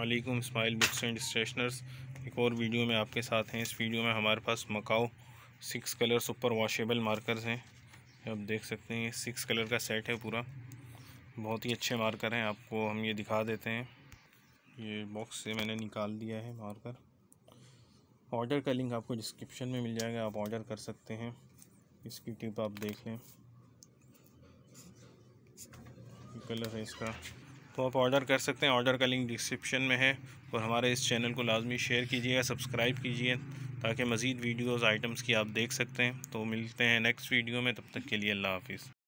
अल्लाम Ismail books and stationers एक और वीडियो में आपके साथ हैं इस वीडियो में हमारे पास मकाओ six colour super washable markers हैं आप देख सकते हैं सिक्स कलर का सेट है पूरा बहुत ही अच्छे मार्कर हैं आपको हम ये दिखा देते हैं ये बॉक्स से मैंने निकाल दिया है मार्कर ऑर्डर का लिंक आपको डिस्क्रिप्शन में मिल जाएगा आप ऑर्डर कर सकते हैं इसकी टिप आप देख लें कलर है इसका तो आप ऑर्डर कर सकते हैं ऑर्डर का लिंक डिस्क्रिप्शन में है और हमारे इस चैनल को लाजमी शेयर कीजिएगा सब्सक्राइब कीजिए ताकि मज़ीद वीडियोज़ आइटम्स की आप देख सकते हैं तो मिलते हैं नेक्स्ट वीडियो में तब तक के लिए अल्लाह हाफिज़